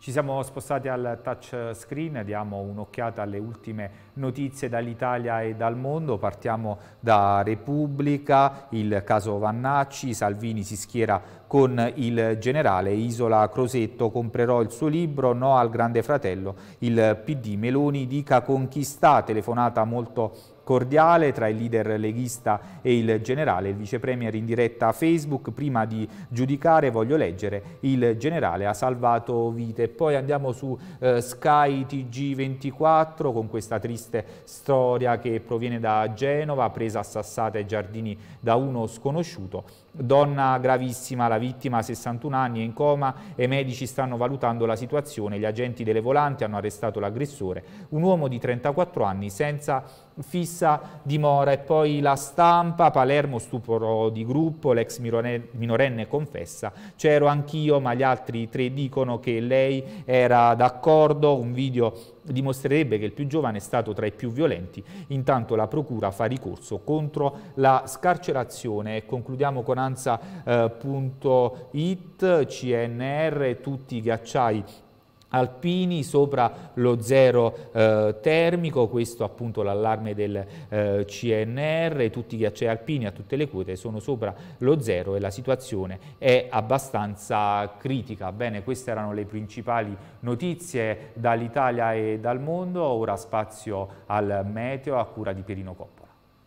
Ci siamo spostati al touch screen, diamo un'occhiata alle ultime notizie dall'Italia e dal mondo. Partiamo da Repubblica, il caso Vannacci, Salvini si schiera con il generale, Isola Crosetto comprerò il suo libro, no al grande fratello, il PD Meloni dica con chi sta, telefonata molto cordiale tra il leader leghista e il generale. Il vicepremier in diretta a Facebook, prima di giudicare voglio leggere, il generale ha salvato vite. Poi andiamo su eh, Sky TG24 con questa triste storia che proviene da Genova, presa a sassate ai giardini da uno sconosciuto. Donna gravissima, la vittima 61 anni è in coma e i medici stanno valutando la situazione. Gli agenti delle volanti hanno arrestato l'aggressore, un uomo di 34 anni senza fissa dimora e poi la stampa, Palermo stupro di gruppo, l'ex minorenne confessa, c'ero anch'io ma gli altri tre dicono che lei era d'accordo, un video dimostrerebbe che il più giovane è stato tra i più violenti, intanto la procura fa ricorso contro la scarcerazione. e Concludiamo con ansa.it, eh, CNR, tutti i ghiacciai alpini sopra lo zero eh, termico, questo appunto l'allarme del eh, CNR, tutti i ghiacciai alpini a tutte le quote sono sopra lo zero e la situazione è abbastanza critica. Bene, queste erano le principali notizie dall'Italia e dal mondo, ora spazio al meteo a cura di Pierino Coppola.